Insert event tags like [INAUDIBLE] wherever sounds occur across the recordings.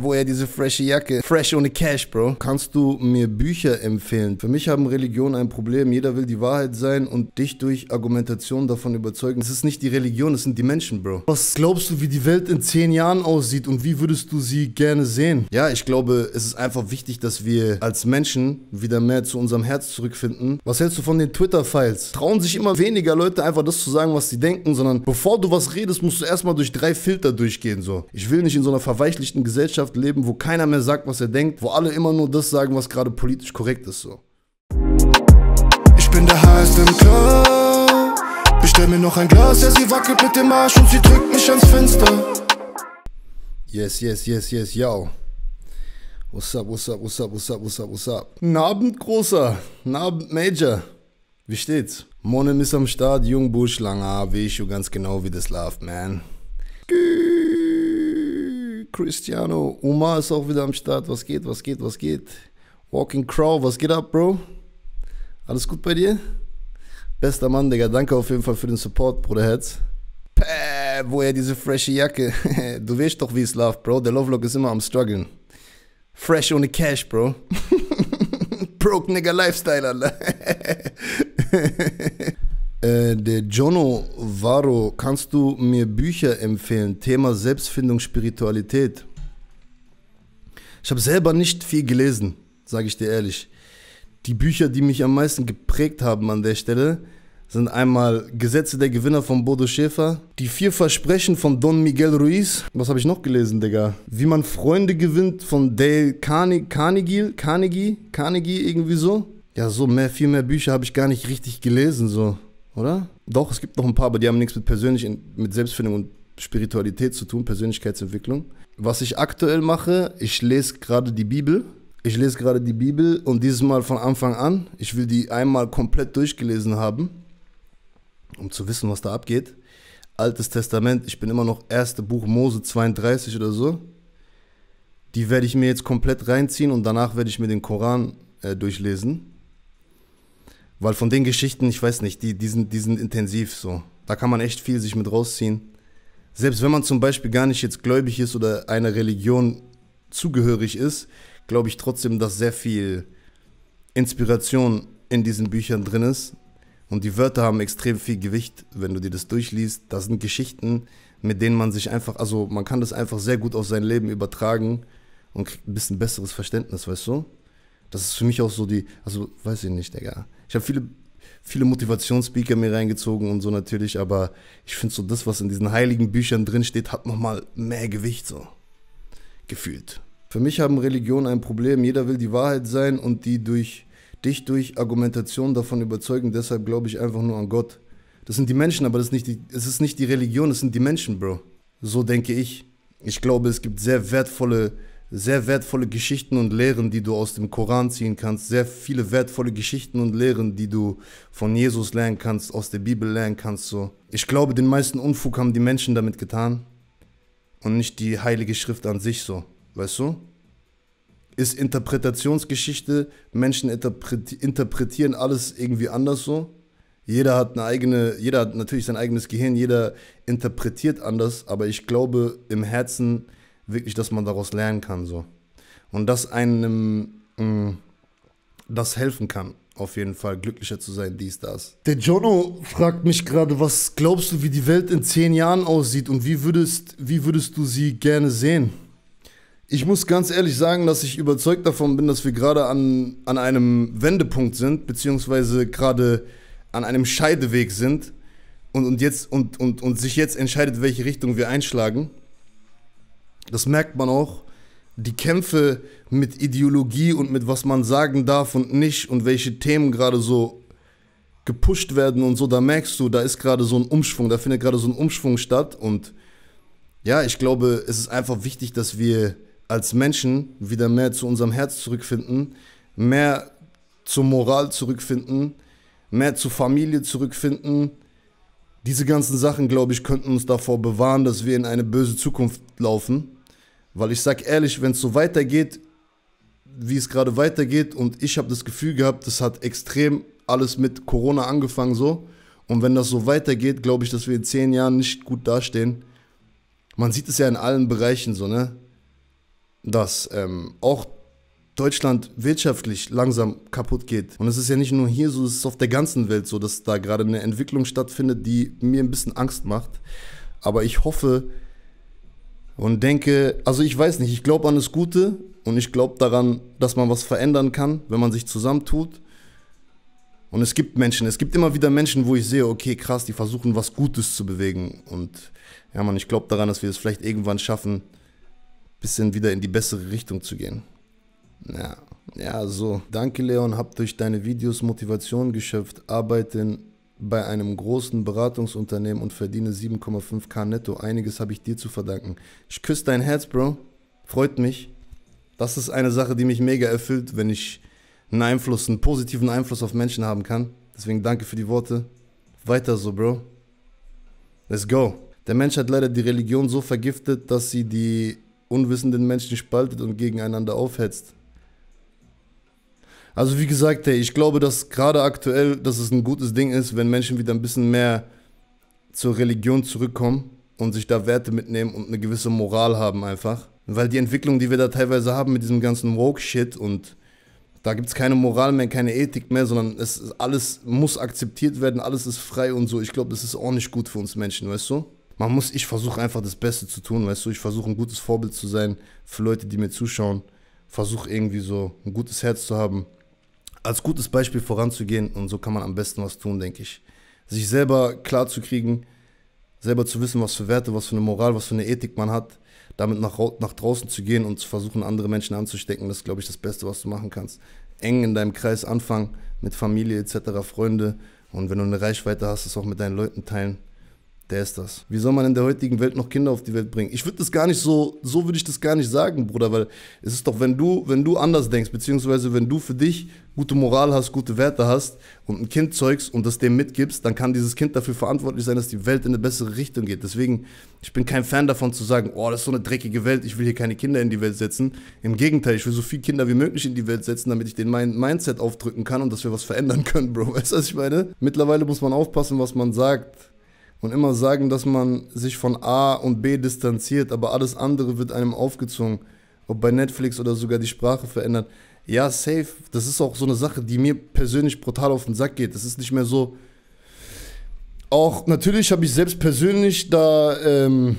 woher diese frische Jacke? Fresh ohne Cash, Bro. Kannst du mir Bücher empfehlen? Für mich haben Religionen ein Problem. Jeder will die Wahrheit sein und dich durch Argumentation davon überzeugen. Es ist nicht die Religion, es sind die Menschen, Bro. Was glaubst du, wie die Welt in zehn Jahren aussieht und wie würdest du sie gerne sehen? Ja, ich glaube, es ist einfach wichtig, dass wir als Menschen wieder mehr zu unserem Herz zurückfinden. Was hältst du von den Twitter-Files? Trauen sich immer weniger Leute einfach das zu sagen, was sie denken, sondern bevor du was redest, musst du erstmal durch drei Filter durchgehen, so. Ich will nicht in so einer verweichlichten Gesellschaft Gesellschaft leben, wo keiner mehr sagt, was er denkt, wo alle immer nur das sagen, was gerade politisch korrekt ist. So. Ich bin der Heiß im Club. Bestell mir noch ein Glas, ja, sie wackelt mit dem Arsch und sie drückt mich ans Fenster. Yes, yes, yes, yes, yo. What's up, what's up, what's up, what's up, what's up, what's up? Abend, Großer. Abend, Major. Wie steht's? Monem ist am Start, Jungbusch, langer Haar, ich schon ganz genau, wie das läuft, man. Cristiano. Omar ist auch wieder am Start. Was geht, was geht, was geht? Walking Crow, was geht ab, Bro? Alles gut bei dir? Bester Mann, Digga. Danke auf jeden Fall für den Support, Bruder Herz. Päh, woher diese frische Jacke? [LAUGHS] du weißt doch, wie es läuft, Bro. Der Lovelock ist immer am struggeln. Fresh ohne Cash, Bro. [LAUGHS] Broke Nigga Lifestyle, Alter. [LAUGHS] Äh, der Jono Varo, kannst du mir Bücher empfehlen? Thema Selbstfindung, Spiritualität. Ich habe selber nicht viel gelesen, sage ich dir ehrlich. Die Bücher, die mich am meisten geprägt haben an der Stelle, sind einmal Gesetze der Gewinner von Bodo Schäfer, Die vier Versprechen von Don Miguel Ruiz. Was habe ich noch gelesen, Digga? Wie man Freunde gewinnt von Dale Carne Carnegie, Carnegie, Carnegie irgendwie so. Ja, so mehr, viel mehr Bücher habe ich gar nicht richtig gelesen, so oder? Doch, es gibt noch ein paar, aber die haben nichts mit persönlich, mit Selbstfindung und Spiritualität zu tun, Persönlichkeitsentwicklung. Was ich aktuell mache, ich lese gerade die Bibel. Ich lese gerade die Bibel und dieses Mal von Anfang an. Ich will die einmal komplett durchgelesen haben, um zu wissen, was da abgeht. Altes Testament, ich bin immer noch erste Buch Mose 32 oder so. Die werde ich mir jetzt komplett reinziehen und danach werde ich mir den Koran äh, durchlesen. Weil von den Geschichten, ich weiß nicht, die, die, sind, die sind intensiv so. Da kann man echt viel sich mit rausziehen. Selbst wenn man zum Beispiel gar nicht jetzt gläubig ist oder einer Religion zugehörig ist, glaube ich trotzdem, dass sehr viel Inspiration in diesen Büchern drin ist. Und die Wörter haben extrem viel Gewicht, wenn du dir das durchliest. Das sind Geschichten, mit denen man sich einfach, also man kann das einfach sehr gut auf sein Leben übertragen und kriegt ein bisschen besseres Verständnis, weißt du? Das ist für mich auch so die, also weiß ich nicht, Digga ich habe viele, viele Motivationsspeaker mir reingezogen und so natürlich, aber ich finde so das, was in diesen heiligen Büchern drin steht, hat nochmal mehr Gewicht so gefühlt. Für mich haben Religionen ein Problem. Jeder will die Wahrheit sein und die durch dich durch Argumentation davon überzeugen. Deshalb glaube ich einfach nur an Gott. Das sind die Menschen, aber das ist nicht die, es ist nicht die Religion, es sind die Menschen, Bro. So denke ich. Ich glaube, es gibt sehr wertvolle sehr wertvolle Geschichten und Lehren, die du aus dem Koran ziehen kannst, sehr viele wertvolle Geschichten und Lehren, die du von Jesus lernen kannst, aus der Bibel lernen kannst. So. Ich glaube, den meisten Unfug haben die Menschen damit getan und nicht die Heilige Schrift an sich so, weißt du? Ist Interpretationsgeschichte, Menschen interpretieren alles irgendwie anders so. Jeder hat eine eigene, jeder hat natürlich sein eigenes Gehirn, jeder interpretiert anders, aber ich glaube im Herzen, wirklich, dass man daraus lernen kann. So. Und dass einem mh, mm, das helfen kann, auf jeden Fall glücklicher zu sein, dies, das. Der Jono fragt mich gerade, was glaubst du, wie die Welt in zehn Jahren aussieht und wie würdest, wie würdest du sie gerne sehen? Ich muss ganz ehrlich sagen, dass ich überzeugt davon bin, dass wir gerade an, an einem Wendepunkt sind, beziehungsweise gerade an einem Scheideweg sind und, und, jetzt, und, und, und sich jetzt entscheidet, welche Richtung wir einschlagen. Das merkt man auch. Die Kämpfe mit Ideologie und mit was man sagen darf und nicht und welche Themen gerade so gepusht werden und so, da merkst du, da ist gerade so ein Umschwung, da findet gerade so ein Umschwung statt. Und ja, ich glaube, es ist einfach wichtig, dass wir als Menschen wieder mehr zu unserem Herz zurückfinden, mehr zur Moral zurückfinden, mehr zur Familie zurückfinden. Diese ganzen Sachen, glaube ich, könnten uns davor bewahren, dass wir in eine böse Zukunft laufen. Weil ich sag ehrlich, wenn es so weitergeht, wie es gerade weitergeht, und ich habe das Gefühl gehabt, das hat extrem alles mit Corona angefangen so. Und wenn das so weitergeht, glaube ich, dass wir in zehn Jahren nicht gut dastehen. Man sieht es ja in allen Bereichen so, ne? Dass ähm, auch Deutschland wirtschaftlich langsam kaputt geht. Und es ist ja nicht nur hier so, es ist auf der ganzen Welt so, dass da gerade eine Entwicklung stattfindet, die mir ein bisschen Angst macht. Aber ich hoffe, und denke, also ich weiß nicht, ich glaube an das Gute und ich glaube daran, dass man was verändern kann, wenn man sich zusammentut. Und es gibt Menschen, es gibt immer wieder Menschen, wo ich sehe, okay, krass, die versuchen was Gutes zu bewegen. Und ja, man, ich glaube daran, dass wir es vielleicht irgendwann schaffen, ein bisschen wieder in die bessere Richtung zu gehen. Ja, ja, so. Danke, Leon, hab durch deine Videos Motivation geschöpft. Arbeiten bei einem großen Beratungsunternehmen und verdiene 7,5k netto. Einiges habe ich dir zu verdanken. Ich küsse dein Herz, Bro. Freut mich. Das ist eine Sache, die mich mega erfüllt, wenn ich einen Einfluss, einen positiven Einfluss auf Menschen haben kann. Deswegen danke für die Worte. Weiter so, Bro. Let's go. Der Mensch hat leider die Religion so vergiftet, dass sie die unwissenden Menschen spaltet und gegeneinander aufhetzt. Also wie gesagt, hey, ich glaube, dass gerade aktuell, dass es ein gutes Ding ist, wenn Menschen wieder ein bisschen mehr zur Religion zurückkommen und sich da Werte mitnehmen und eine gewisse Moral haben einfach. Weil die Entwicklung, die wir da teilweise haben mit diesem ganzen Woke-Shit und da gibt es keine Moral mehr, keine Ethik mehr, sondern es ist, alles muss akzeptiert werden, alles ist frei und so. Ich glaube, das ist auch nicht gut für uns Menschen, weißt du? Man muss, ich versuche einfach das Beste zu tun, weißt du? Ich versuche ein gutes Vorbild zu sein für Leute, die mir zuschauen. Versuche irgendwie so ein gutes Herz zu haben als gutes Beispiel voranzugehen und so kann man am besten was tun, denke ich. Sich selber klar zu kriegen, selber zu wissen, was für Werte, was für eine Moral, was für eine Ethik man hat, damit nach, nach draußen zu gehen und zu versuchen, andere Menschen anzustecken, das ist, glaube ich, das Beste, was du machen kannst. Eng in deinem Kreis anfangen, mit Familie etc., Freunde und wenn du eine Reichweite hast, das auch mit deinen Leuten teilen der ist das. Wie soll man in der heutigen Welt noch Kinder auf die Welt bringen? Ich würde das gar nicht so, so würde ich das gar nicht sagen, Bruder, weil es ist doch, wenn du, wenn du anders denkst, beziehungsweise wenn du für dich gute Moral hast, gute Werte hast und ein Kind zeugst und das dem mitgibst, dann kann dieses Kind dafür verantwortlich sein, dass die Welt in eine bessere Richtung geht. Deswegen, ich bin kein Fan davon zu sagen, oh, das ist so eine dreckige Welt, ich will hier keine Kinder in die Welt setzen. Im Gegenteil, ich will so viele Kinder wie möglich in die Welt setzen, damit ich den mein Mindset aufdrücken kann und dass wir was verändern können, Bro. [LAUGHS] Weißt du, was ich meine? Mittlerweile muss man aufpassen, was man sagt und immer sagen, dass man sich von A und B distanziert, aber alles andere wird einem aufgezwungen. Ob bei Netflix oder sogar die Sprache verändert. Ja, safe. Das ist auch so eine Sache, die mir persönlich brutal auf den Sack geht. Das ist nicht mehr so. Auch natürlich habe ich selbst persönlich da ähm,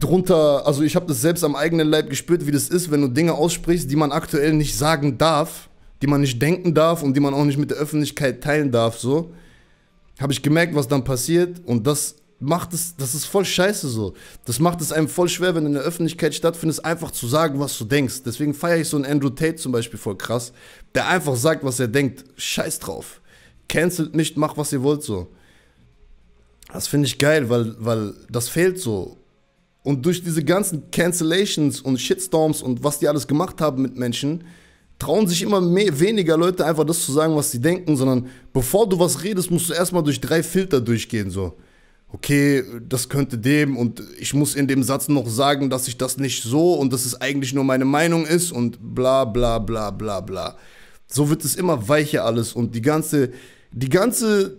drunter, also ich habe das selbst am eigenen Leib gespürt, wie das ist, wenn du Dinge aussprichst, die man aktuell nicht sagen darf, die man nicht denken darf und die man auch nicht mit der Öffentlichkeit teilen darf. So habe ich gemerkt, was dann passiert und das macht es, das ist voll scheiße so. Das macht es einem voll schwer, wenn du in der Öffentlichkeit stattfindest, einfach zu sagen, was du denkst. Deswegen feiere ich so einen Andrew Tate zum Beispiel voll krass, der einfach sagt, was er denkt. Scheiß drauf. Cancelt nicht, macht was ihr wollt so. Das finde ich geil, weil, weil das fehlt so. Und durch diese ganzen Cancellations und Shitstorms und was die alles gemacht haben mit Menschen, trauen sich immer mehr, weniger Leute einfach das zu sagen, was sie denken, sondern bevor du was redest, musst du erstmal durch drei Filter durchgehen so okay, das könnte dem und ich muss in dem Satz noch sagen, dass ich das nicht so und dass es eigentlich nur meine Meinung ist und bla bla bla bla bla. So wird es immer weicher alles und die ganze, die ganze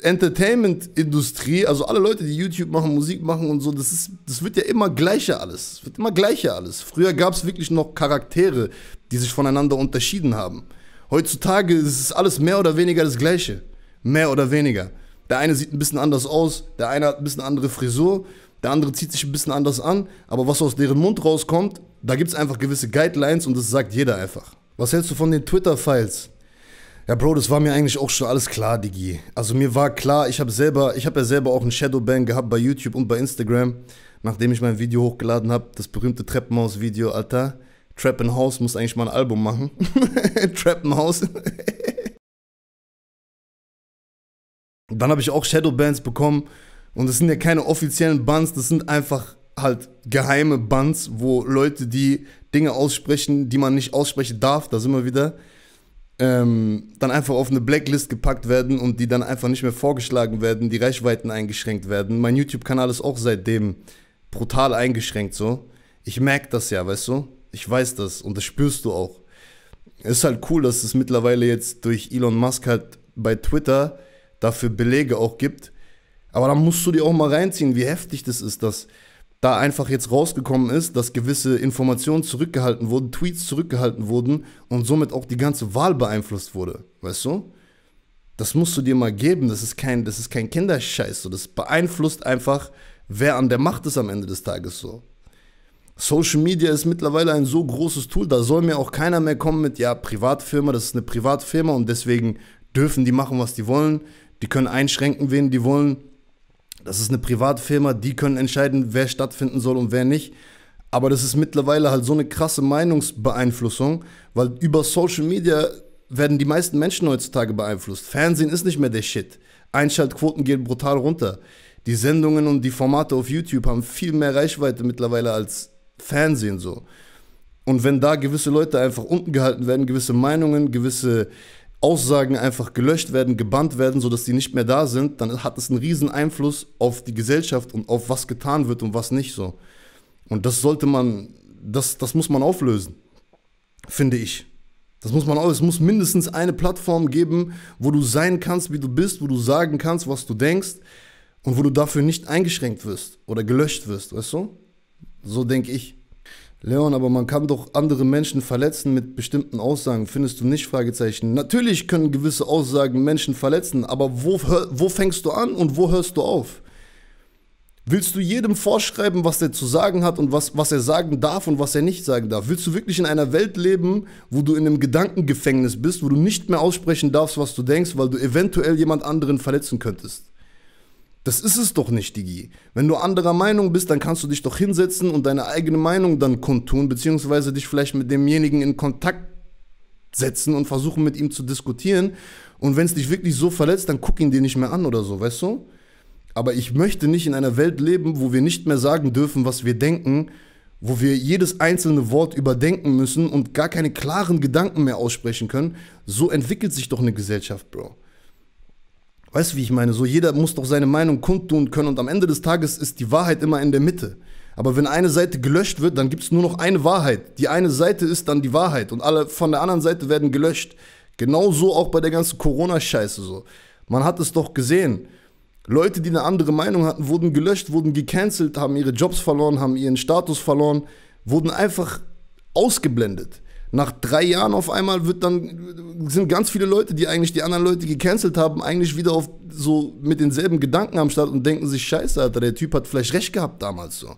Entertainment-Industrie, also alle Leute, die YouTube machen, Musik machen und so, das, ist, das wird ja immer gleicher alles. Das wird immer gleicher alles. Früher gab es wirklich noch Charaktere, die sich voneinander unterschieden haben. Heutzutage ist es alles mehr oder weniger das Gleiche. Mehr oder weniger. Der eine sieht ein bisschen anders aus, der eine hat ein bisschen andere Frisur, der andere zieht sich ein bisschen anders an, aber was aus deren Mund rauskommt, da gibt es einfach gewisse Guidelines und das sagt jeder einfach. Was hältst du von den Twitter-Files? Ja, Bro, das war mir eigentlich auch schon alles klar, Digi. Also mir war klar, ich habe selber, ich habe ja selber auch einen Shadowban gehabt bei YouTube und bei Instagram, nachdem ich mein Video hochgeladen habe, das berühmte Treppenhaus-Video, Alter. Trappenhaus muss eigentlich mal ein Album machen. [LAUGHS] Trappenhaus. [LAUGHS] dann habe ich auch Shadow Bands bekommen. Und das sind ja keine offiziellen Bands, das sind einfach halt geheime Bands, wo Leute, die Dinge aussprechen, die man nicht aussprechen darf, da sind wir wieder, ähm, dann einfach auf eine Blacklist gepackt werden und die dann einfach nicht mehr vorgeschlagen werden, die Reichweiten eingeschränkt werden. Mein YouTube-Kanal ist auch seitdem brutal eingeschränkt so. Ich merke das ja, weißt du? Ich weiß das und das spürst du auch. Es ist halt cool, dass es mittlerweile jetzt durch Elon Musk halt bei Twitter dafür Belege auch gibt. Aber da musst du dir auch mal reinziehen, wie heftig das ist, dass da einfach jetzt rausgekommen ist, dass gewisse Informationen zurückgehalten wurden, Tweets zurückgehalten wurden und somit auch die ganze Wahl beeinflusst wurde. Weißt du? Das musst du dir mal geben. Das ist kein, das ist kein Kinderscheiß. So. Das beeinflusst einfach, wer an der Macht ist am Ende des Tages so. Social Media ist mittlerweile ein so großes Tool, da soll mir auch keiner mehr kommen mit, ja, Privatfirma, das ist eine Privatfirma und deswegen dürfen die machen, was die wollen. Die können einschränken, wen die wollen. Das ist eine Privatfirma, die können entscheiden, wer stattfinden soll und wer nicht. Aber das ist mittlerweile halt so eine krasse Meinungsbeeinflussung, weil über Social Media werden die meisten Menschen heutzutage beeinflusst. Fernsehen ist nicht mehr der Shit. Einschaltquoten gehen brutal runter. Die Sendungen und die Formate auf YouTube haben viel mehr Reichweite mittlerweile als Fernsehen so. Und wenn da gewisse Leute einfach unten gehalten werden, gewisse Meinungen, gewisse Aussagen einfach gelöscht werden, gebannt werden, sodass die nicht mehr da sind, dann hat es einen riesen Einfluss auf die Gesellschaft und auf was getan wird und was nicht so. Und das sollte man, das, das muss man auflösen, finde ich. Das muss man auch, es muss mindestens eine Plattform geben, wo du sein kannst, wie du bist, wo du sagen kannst, was du denkst und wo du dafür nicht eingeschränkt wirst oder gelöscht wirst, weißt du? So denke ich. Leon, aber man kann doch andere Menschen verletzen mit bestimmten Aussagen, findest du nicht? Fragezeichen. Natürlich können gewisse Aussagen Menschen verletzen, aber wo, wo fängst du an und wo hörst du auf? Willst du jedem vorschreiben, was er zu sagen hat und was, was er sagen darf und was er nicht sagen darf? Willst du wirklich in einer Welt leben, wo du in einem Gedankengefängnis bist, wo du nicht mehr aussprechen darfst, was du denkst, weil du eventuell jemand anderen verletzen könntest? Das ist es doch nicht, Digi. Wenn du anderer Meinung bist, dann kannst du dich doch hinsetzen und deine eigene Meinung dann kundtun, beziehungsweise dich vielleicht mit demjenigen in Kontakt setzen und versuchen, mit ihm zu diskutieren. Und wenn es dich wirklich so verletzt, dann guck ihn dir nicht mehr an oder so, weißt du? Aber ich möchte nicht in einer Welt leben, wo wir nicht mehr sagen dürfen, was wir denken, wo wir jedes einzelne Wort überdenken müssen und gar keine klaren Gedanken mehr aussprechen können. So entwickelt sich doch eine Gesellschaft, Bro. Weißt du, wie ich meine? So, jeder muss doch seine Meinung kundtun können und am Ende des Tages ist die Wahrheit immer in der Mitte. Aber wenn eine Seite gelöscht wird, dann gibt es nur noch eine Wahrheit. Die eine Seite ist dann die Wahrheit und alle von der anderen Seite werden gelöscht. Genauso auch bei der ganzen Corona-Scheiße so. Man hat es doch gesehen. Leute, die eine andere Meinung hatten, wurden gelöscht, wurden gecancelt, haben ihre Jobs verloren, haben ihren Status verloren, wurden einfach ausgeblendet. Nach drei Jahren auf einmal wird dann, sind ganz viele Leute, die eigentlich die anderen Leute gecancelt haben, eigentlich wieder auf so mit denselben Gedanken am Start und denken sich, scheiße, Alter, der Typ hat vielleicht recht gehabt damals so.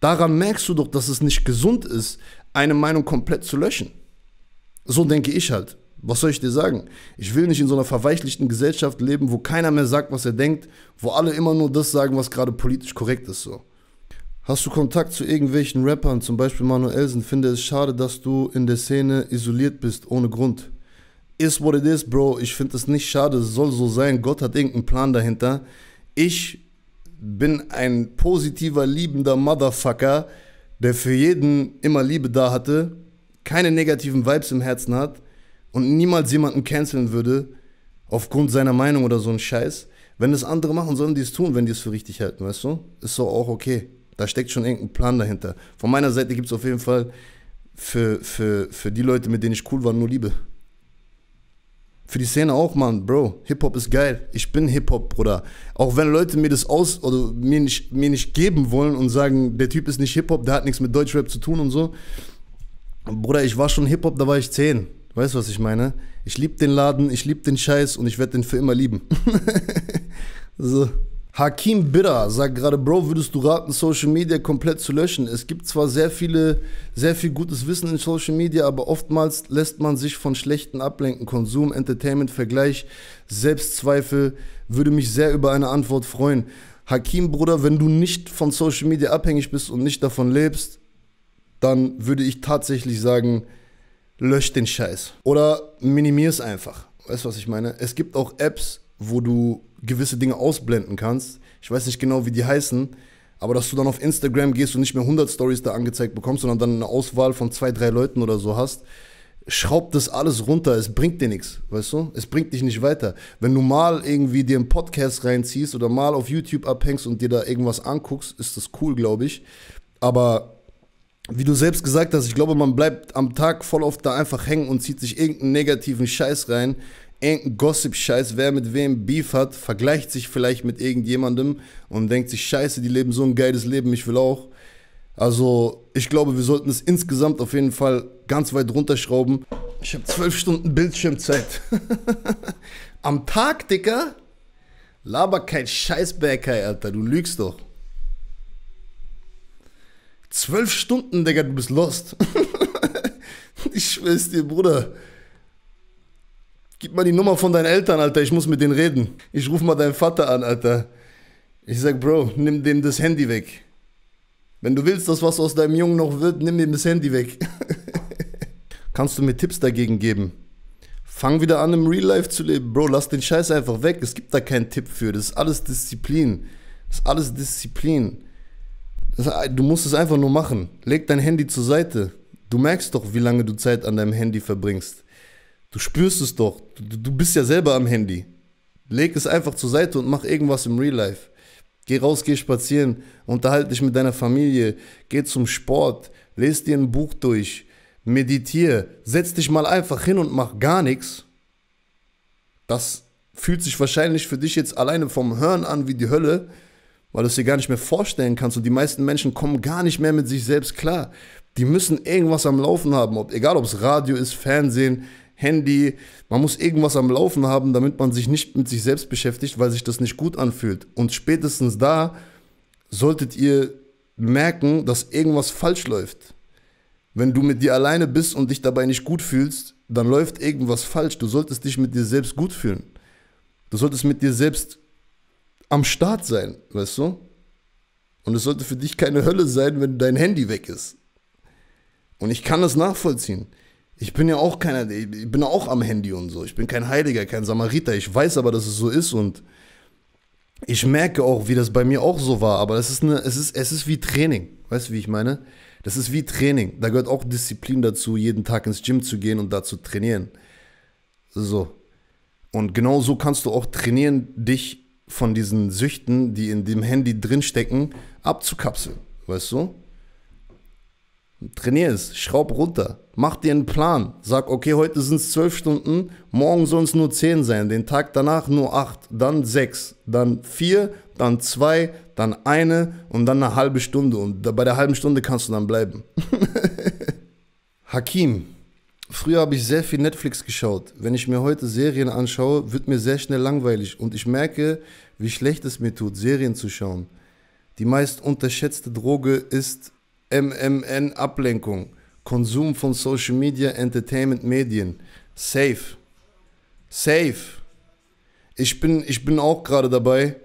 Daran merkst du doch, dass es nicht gesund ist, eine Meinung komplett zu löschen. So denke ich halt. Was soll ich dir sagen? Ich will nicht in so einer verweichlichten Gesellschaft leben, wo keiner mehr sagt, was er denkt, wo alle immer nur das sagen, was gerade politisch korrekt ist so. Hast du Kontakt zu irgendwelchen Rappern, zum Beispiel Manuelsen, finde es schade, dass du in der Szene isoliert bist, ohne Grund. Is what it is, Bro. Ich finde es nicht schade, es soll so sein. Gott hat irgendeinen Plan dahinter. Ich bin ein positiver, liebender Motherfucker, der für jeden immer Liebe da hatte, keine negativen Vibes im Herzen hat und niemals jemanden canceln würde aufgrund seiner Meinung oder so ein Scheiß. Wenn das andere machen, sollen die es tun, wenn die es für richtig halten, weißt du? Ist doch auch okay. Da steckt schon irgendein Plan dahinter. Von meiner Seite gibt es auf jeden Fall für, für, für die Leute, mit denen ich cool war, nur Liebe. Für die Szene auch, Mann, Bro. Hip-Hop ist geil. Ich bin Hip-Hop, Bruder. Auch wenn Leute mir das aus oder mir nicht, mir nicht geben wollen und sagen, der Typ ist nicht Hip-Hop, der hat nichts mit Deutschrap zu tun und so. Bruder, ich war schon Hip-Hop, da war ich 10. Weißt du, was ich meine? Ich liebe den Laden, ich liebe den Scheiß und ich werde den für immer lieben. [LAUGHS] so. Hakim Bidder sagt gerade, Bro, würdest du raten, Social Media komplett zu löschen? Es gibt zwar sehr viele, sehr viel gutes Wissen in Social Media, aber oftmals lässt man sich von schlechten Ablenken, Konsum, Entertainment, Vergleich, Selbstzweifel, würde mich sehr über eine Antwort freuen. Hakim, Bruder, wenn du nicht von Social Media abhängig bist und nicht davon lebst, dann würde ich tatsächlich sagen, lösch den Scheiß. Oder minimier es einfach. Weißt du, was ich meine? Es gibt auch Apps, wo du gewisse Dinge ausblenden kannst. Ich weiß nicht genau, wie die heißen, aber dass du dann auf Instagram gehst und nicht mehr 100 Stories da angezeigt bekommst, sondern dann eine Auswahl von zwei, drei Leuten oder so hast, schraubt das alles runter. Es bringt dir nichts, weißt du? Es bringt dich nicht weiter. Wenn du mal irgendwie dir einen Podcast reinziehst oder mal auf YouTube abhängst und dir da irgendwas anguckst, ist das cool, glaube ich. Aber wie du selbst gesagt hast, ich glaube, man bleibt am Tag voll oft da einfach hängen und zieht sich irgendeinen negativen Scheiß rein, irgendein Gossip-Scheiß, wer mit wem Beef hat, vergleicht sich vielleicht mit irgendjemandem und denkt sich, scheiße, die leben so ein geiles Leben, ich will auch. Also ich glaube, wir sollten es insgesamt auf jeden Fall ganz weit runterschrauben. Ich habe zwölf Stunden Bildschirmzeit. [LAUGHS] Am Tag, Dicker? Laber kein Scheißbäcker, Alter, du lügst doch. Zwölf Stunden, Digga, du bist lost. [LAUGHS] ich schwör's dir, Bruder. Gib mal die Nummer von deinen Eltern, Alter. Ich muss mit denen reden. Ich ruf mal deinen Vater an, Alter. Ich sag, Bro, nimm dem das Handy weg. Wenn du willst, dass was aus deinem Jungen noch wird, nimm ihm das Handy weg. [LAUGHS] Kannst du mir Tipps dagegen geben? Fang wieder an, im Real Life zu leben. Bro, lass den Scheiß einfach weg. Es gibt da keinen Tipp für. Das ist alles Disziplin. Das ist alles Disziplin. Das, du musst es einfach nur machen. Leg dein Handy zur Seite. Du merkst doch, wie lange du Zeit an deinem Handy verbringst. Du spürst es doch. Du, du bist ja selber am Handy. Leg es einfach zur Seite und mach irgendwas im Real Life. Geh raus, geh spazieren, unterhalte dich mit deiner Familie, geh zum Sport, lese dir ein Buch durch, meditiere, setz dich mal einfach hin und mach gar nichts. Das fühlt sich wahrscheinlich für dich jetzt alleine vom Hören an wie die Hölle, weil du es dir gar nicht mehr vorstellen kannst. Und die meisten Menschen kommen gar nicht mehr mit sich selbst klar. Die müssen irgendwas am Laufen haben, ob, egal ob es Radio ist, Fernsehen, Handy. Man muss irgendwas am Laufen haben, damit man sich nicht mit sich selbst beschäftigt, weil sich das nicht gut anfühlt. Und spätestens da solltet ihr merken, dass irgendwas falsch läuft. Wenn du mit dir alleine bist und dich dabei nicht gut fühlst, dann läuft irgendwas falsch. Du solltest dich mit dir selbst gut fühlen. Du solltest mit dir selbst am Start sein, weißt du? Und es sollte für dich keine Hölle sein, wenn dein Handy weg ist. Und ich kann das nachvollziehen. Ich bin ja auch keiner, ich bin auch am Handy und so. Ich bin kein Heiliger, kein Samariter. Ich weiß aber, dass es so ist und ich merke auch, wie das bei mir auch so war. Aber es ist, eine, es ist, es ist wie Training. Weißt du, wie ich meine? Das ist wie Training. Da gehört auch Disziplin dazu, jeden Tag ins Gym zu gehen und da zu trainieren. So. Und genau so kannst du auch trainieren, dich von diesen Süchten, die in dem Handy drinstecken, abzukapseln. Weißt du? Trainier es, schraub runter, mach dir einen Plan. Sag, okay, heute sind es zwölf Stunden, morgen sollen es nur zehn sein, den Tag danach nur acht, dann sechs, dann vier, dann zwei, dann eine und dann eine halbe Stunde. Und bei der halben Stunde kannst du dann bleiben. [LAUGHS] Hakim, früher habe ich sehr viel Netflix geschaut. Wenn ich mir heute Serien anschaue, wird mir sehr schnell langweilig und ich merke, wie schlecht es mir tut, Serien zu schauen. Die meist unterschätzte Droge ist MMN Ablenkung, Konsum von Social Media, Entertainment, Medien. Safe. Safe. Ich bin, ich bin auch gerade dabei.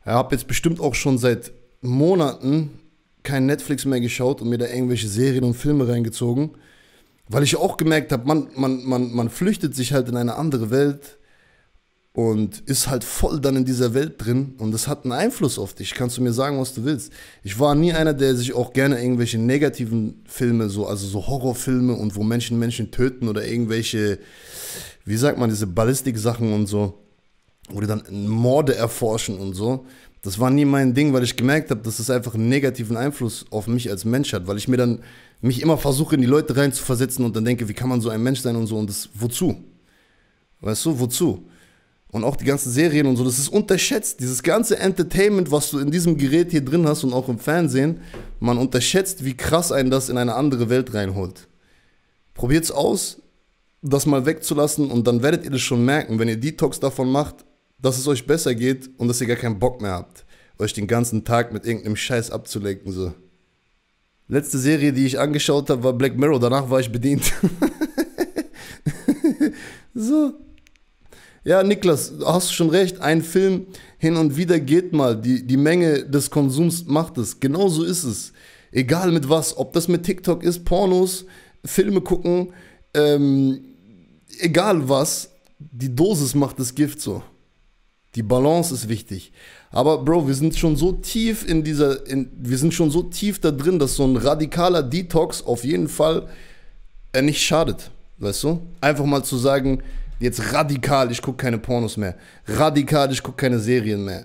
Ich habe jetzt bestimmt auch schon seit Monaten kein Netflix mehr geschaut und mir da irgendwelche Serien und Filme reingezogen. Weil ich auch gemerkt habe, man, man, man, man flüchtet sich halt in eine andere Welt und ist halt voll dann in dieser Welt drin und das hat einen Einfluss auf dich. Kannst du mir sagen, was du willst? Ich war nie einer, der sich auch gerne irgendwelche negativen Filme, so, also so Horrorfilme und wo Menschen Menschen töten oder irgendwelche, wie sagt man, diese Ballistik-Sachen und so, wo die dann Morde erforschen und so. Das war nie mein Ding, weil ich gemerkt habe, dass das einfach einen negativen Einfluss auf mich als Mensch hat, weil ich mir dann mich immer versuche, in die Leute reinzuversetzen und dann denke, wie kann man so ein Mensch sein und so und das, wozu? Weißt du, wozu? und auch die ganzen Serien und so, das ist unterschätzt. Dieses ganze Entertainment, was du in diesem Gerät hier drin hast und auch im Fernsehen, man unterschätzt, wie krass einen das in eine andere Welt reinholt. Probiert's aus, das mal wegzulassen und dann werdet ihr das schon merken, wenn ihr Detox davon macht, dass es euch besser geht und dass ihr gar keinen Bock mehr habt, euch den ganzen Tag mit irgendeinem Scheiß abzulenken. So. Letzte Serie, die ich angeschaut habe, war Black Mirror. Danach war ich bedient. [LAUGHS] so. Ja, Niklas, hast schon recht. Ein Film hin und wieder geht mal. Die, die Menge des Konsums macht es. Genauso ist es. Egal mit was, ob das mit TikTok ist, Pornos, Filme gucken, ähm, egal was, die Dosis macht das Gift so. Die Balance ist wichtig. Aber Bro, wir sind schon so tief in dieser, in, wir sind schon so tief da drin, dass so ein radikaler Detox auf jeden Fall äh, nicht schadet. Weißt du? Einfach mal zu sagen, Jetzt radikal, ich gucke keine Pornos mehr. Radikal, ich gucke keine Serien mehr.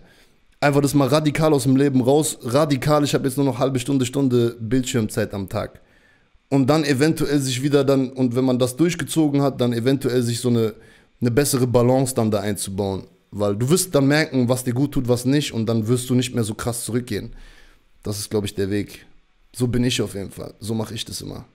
Einfach das mal radikal aus dem Leben raus. Radikal, ich habe jetzt nur noch halbe Stunde, Stunde Bildschirmzeit am Tag. Und dann eventuell sich wieder dann, und wenn man das durchgezogen hat, dann eventuell sich so eine, eine bessere Balance dann da einzubauen. Weil du wirst dann merken, was dir gut tut, was nicht. Und dann wirst du nicht mehr so krass zurückgehen. Das ist, glaube ich, der Weg. So bin ich auf jeden Fall. So mache ich das immer.